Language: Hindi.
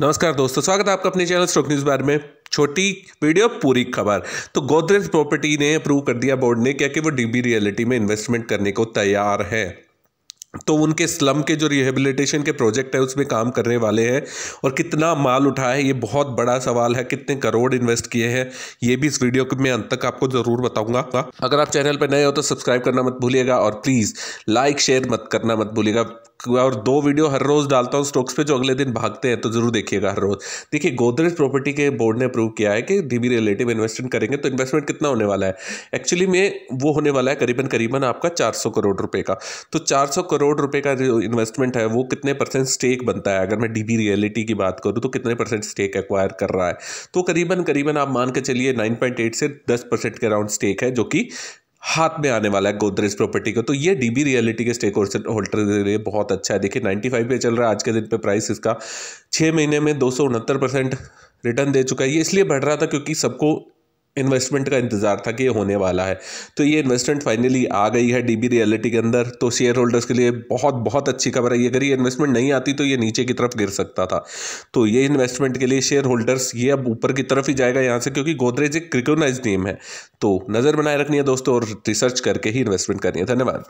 नमस्कार दोस्तों स्वागत है आपका अपने चैनल स्टॉक न्यूज़ बार में छोटी वीडियो पूरी खबर तो गोदरेज प्रॉपर्टी ने अप्रूव कर दिया बोर्ड ने क्या कि वो डीबी रियलिटी में इन्वेस्टमेंट करने को तैयार है तो उनके स्लम के जो रिहेबिलिटेशन के प्रोजेक्ट है उसमें काम करने वाले हैं और कितना माल उठा है ये बहुत बड़ा सवाल है कितने करोड़ इन्वेस्ट किए हैं ये भी इस वीडियो के में अंत तक आपको ज़रूर बताऊंगा अगर आप चैनल पर नए हो तो सब्सक्राइब करना मत भूलिएगा और प्लीज़ लाइक शेयर मत करना मत भूलिएगा और दो वीडियो हर रोज़ डालता हूँ स्टॉक्स पे जो अगले दिन भागते हैं तो ज़रूर देखिएगा हर रोज़ देखिए गोदरेज प्रॉपर्टी के बोर्ड ने अप्रूव किया है कि धीमी रिलेटिव इन्वेस्टमेंट करेंगे तो इन्वेस्टमेंट कितना होने वाला है एक्चुअली में वो होने वाला है करीबन करीबन आपका चार करोड़ रुपये का तो चार करोड़ रुपये का जो इन्वेस्टमेंट है वो कितने परसेंट स्टेक बनता है अगर मैं डी रियलिटी की बात करूँ तो कितने परसेंट स्टेक एक्वायर कर रहा है तो करीबन करीबन आप मान के चलिए नाइन से दस के अराउंड स्टेक है जो कि हाथ में आने वाला है गोदरेज प्रॉपर्टी को तो ये डीबी रियलिटी के स्टेक होल्डर के लिए बहुत अच्छा है देखिए 95 पे चल रहा है आज के दिन पे प्राइस इसका छः महीने में दो परसेंट रिटर्न दे चुका है ये इसलिए बढ़ रहा था क्योंकि सबको इन्वेस्टमेंट का इंतज़ार था कि ये होने वाला है तो ये इन्वेस्टमेंट फाइनली आ गई है डीबी रियलिटी के अंदर तो शेयर होल्डर्स के लिए बहुत बहुत अच्छी खबर है ये अगर ये इन्वेस्टमेंट नहीं आती तो ये नीचे की तरफ गिर सकता था तो ये इन्वेस्टमेंट के लिए शेयर होल्डर्स ये अब ऊपर की तरफ ही जाएगा यहाँ से क्योंकि गोदरेज एक क्रिकोनाइज नेम है तो नज़र बनाए रखनी है दोस्तों और रिसर्च करके ही इन्वेस्टमेंट करनी है धन्यवाद